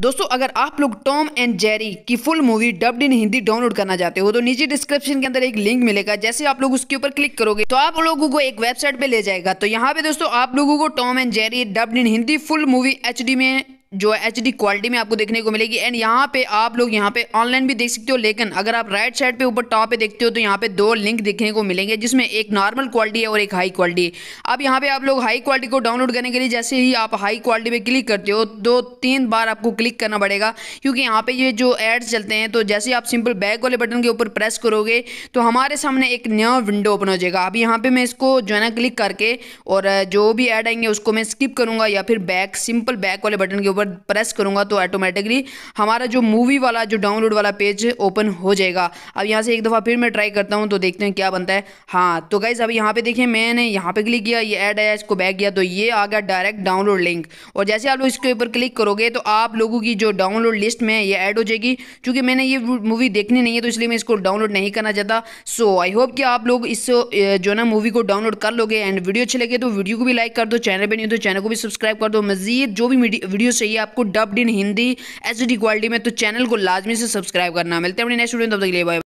दोस्तों अगर आप लोग टॉम एंड जेरी की full movie dubbed in Hindi download करना चाहते हो तो नीचे डिस्क्रिप्शन के अंदर एक लिंक मिलेगा जैसे आप लोग उसके ऊपर क्लिक करोगे तो आप लोगों को एक वेबसाइट पे ले जाएगा तो यहाँ पे दोस्तों आप लोगों को Tom and Jerry dubbed in Hindi full movie H में जो है एच क्वालिटी में आपको देखने को मिलेगी एंड यहाँ पे आप लोग यहाँ पे ऑनलाइन भी देख सकते हो लेकिन अगर आप राइट साइड पे ऊपर टॉप पे देखते हो तो यहाँ पे दो लिंक देखने को मिलेंगे जिसमें एक नॉर्मल क्वालिटी है और एक हाई क्वालिटी अब यहाँ पे आप लोग हाई क्वालिटी को डाउनलोड करने के लिए जैसे ही आप हाई क्वालिटी पर क्लिक करते हो दो तीन बार आपको क्लिक करना पड़ेगा क्योंकि यहाँ पर ये जो एड्स चलते हैं तो जैसे आप सिंपल बैक वाले बटन के ऊपर प्रेस करोगे तो हमारे सामने एक नया विंडो ओपन हो जाएगा अब यहाँ पर मैं इसको जो है ना क्लिक करके और जो भी एड आएंगे उसको मैं स्किप करूँगा या फिर बैक सिंपल बैक वाले बटन के ऊपर पर प्रेस करूँगा तो ऑटोमेटिकली हमारा जो मूवी वाला जो डाउनलोड वाला पेज ओपन हो जाएगा अब यहाँ से एक दफ़ा फिर मैं ट्राई करता हूँ तो देखते हैं क्या बनता है हाँ तो गाइज़ अब यहाँ पे देखिए मैंने यहाँ पे क्लिक किया ये ऐड आया इसको बैक किया तो ये आ गया डायरेक्ट डाउनलोड लिंक और जैसे आप लोग इसके ऊपर क्लिक करोगे तो आप लोगों की जो डाउनलोड लिस्ट में ये ऐड हो जाएगी क्योंकि मैंने ये मूवी देखनी नहीं है तो इसलिए मैं इसको डाउनलोड नहीं करना चाहता सो आई होप कि आप लोग इस जो ना मूवी को डाउनलोड कर लोगे एंड वीडियो अच्छी लगे तो वीडियो को भी लाइक कर दो चैनल पर नहीं तो चैनल को भी सब्सक्राइब कर दो मजीद जो भी वीडियो चाहिए चाहिए आपको dubbed in Hindi H D quality में तो चैनल को लाजमी से सब्सक्राइब करना मिलते हैं अपने नेक्स्ट वीडियो तब तक लिए बाय